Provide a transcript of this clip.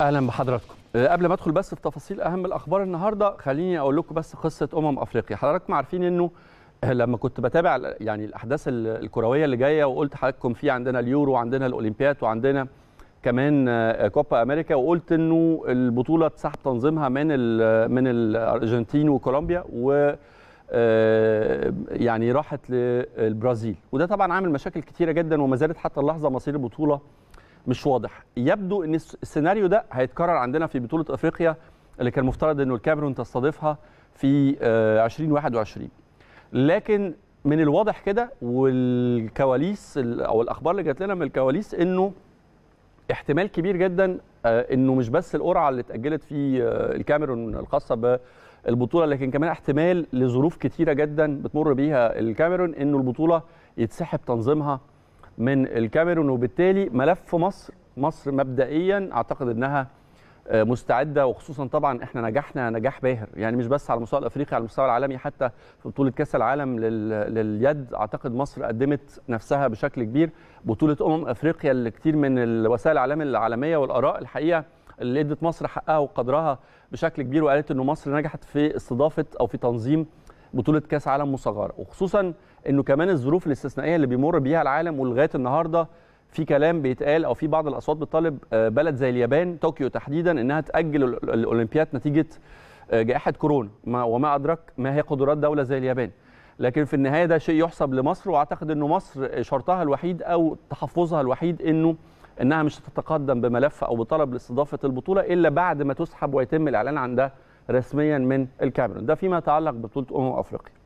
اهلا بحضراتكم آه، قبل ما ادخل بس في تفاصيل اهم الاخبار النهارده خليني اقول لكم بس قصه امم افريقيا حضراتكم عارفين انه آه، لما كنت بتابع يعني الاحداث الكرويه اللي جايه وقلت حضراتكم في عندنا اليورو وعندنا الاولمبياد وعندنا كمان آه، كوبا امريكا وقلت انه البطوله اتسحب تنظيمها من الـ من الارجنتين وكولومبيا و يعني راحت للبرازيل وده طبعا عامل مشاكل كتيره جدا وما زالت حتى اللحظه مصير البطوله مش واضح يبدو ان السيناريو ده هيتكرر عندنا في بطوله افريقيا اللي كان مفترض انه الكاميرون تستضيفها في 2021 آه، لكن من الواضح كده والكواليس او الاخبار اللي جات لنا من الكواليس انه احتمال كبير جدا آه، انه مش بس القرعه اللي اتاجلت في آه، الكاميرون الخاصه بالبطوله لكن كمان احتمال لظروف كتيره جدا بتمر بيها الكاميرون انه البطوله يتسحب تنظيمها من الكاميرون وبالتالي ملف مصر مصر مبدئيا اعتقد انها آه، مستعده وخصوصا طبعا احنا نجحنا نجاح باهر يعني مش بس على المستوى الافريقي على المستوى العالمي حتى في بطوله كاس العالم لليد اعتقد مصر قدمت نفسها بشكل كبير بطوله امم افريقيا اللي كتير من الوسائل الاعلام العالميه والاراء الحقيقه اللي ادت مصر حقها وقدرها بشكل كبير وقالت انه مصر نجحت في استضافه او في تنظيم بطوله كاس عالم مصغره وخصوصا انه كمان الظروف الاستثنائيه اللي بيمر بيها العالم ولغايه النهارده في كلام بيتقال او في بعض الاصوات بتطالب آه، بلد زي اليابان طوكيو تحديدا انها تاجل الاولمبياد نتيجه آه، جائحه كورونا وما ادرك ما هي قدرات دوله زي اليابان لكن في النهايه ده شيء يحسب لمصر واعتقد انه مصر شرطها الوحيد او تحفظها الوحيد انه انها مش هتتقدم بملف او بطلب لاستضافه البطوله الا بعد ما تسحب ويتم الاعلان عن ده رسميا من الكاميرون ده فيما يتعلق ببطوله امم افريقيا